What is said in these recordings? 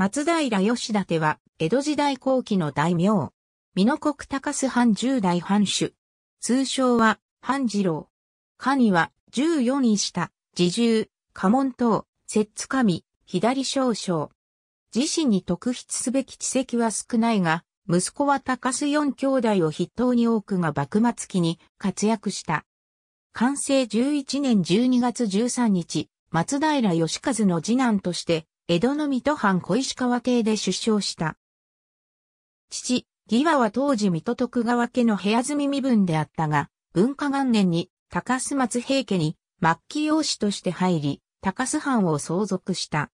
松平義立は、江戸時代後期の大名。美濃国高須藩十代藩主。通称は、藩次郎。下には、十四位下、自重、家門等、摂津神、左少将。自身に特筆すべき知跡は少ないが、息子は高須四兄弟を筆頭に多くが幕末期に活躍した。完成11年12月13日、松平義和の次男として、江戸の水戸藩小石川邸で出生した。父、義和は当時水戸徳川家の部屋住み身分であったが、文化元年に高須松平家に末期養子として入り、高須藩を相続した。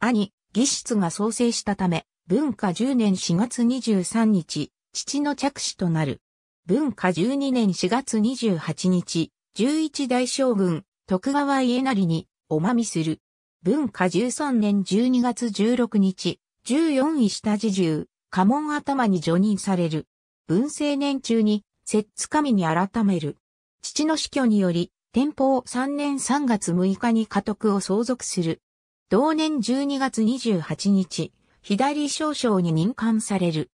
兄、義室が創生したため、文化10年4月23日、父の着手となる。文化12年4月28日、11代将軍、徳川家成に、おまみする。文化13年12月16日、14位下地重、家紋頭に除任される。文政年中に、摂津神に改める。父の死去により、天保3年3月6日に家督を相続する。同年12月28日、左少将に任官される。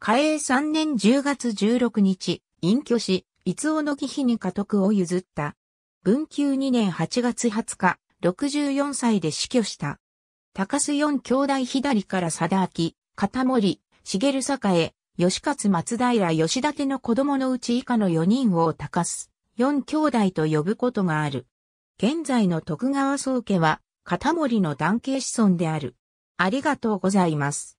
嘉永3年10月16日、隠居し、伊尾の義妃に家督を譲った。文久2年8月20日、64歳で死去した。高須四兄弟左から貞明、片森、茂栄、吉勝松平吉立の子供のうち以下の4人を高須、四兄弟と呼ぶことがある。現在の徳川宗家は、片森の男系子孫である。ありがとうございます。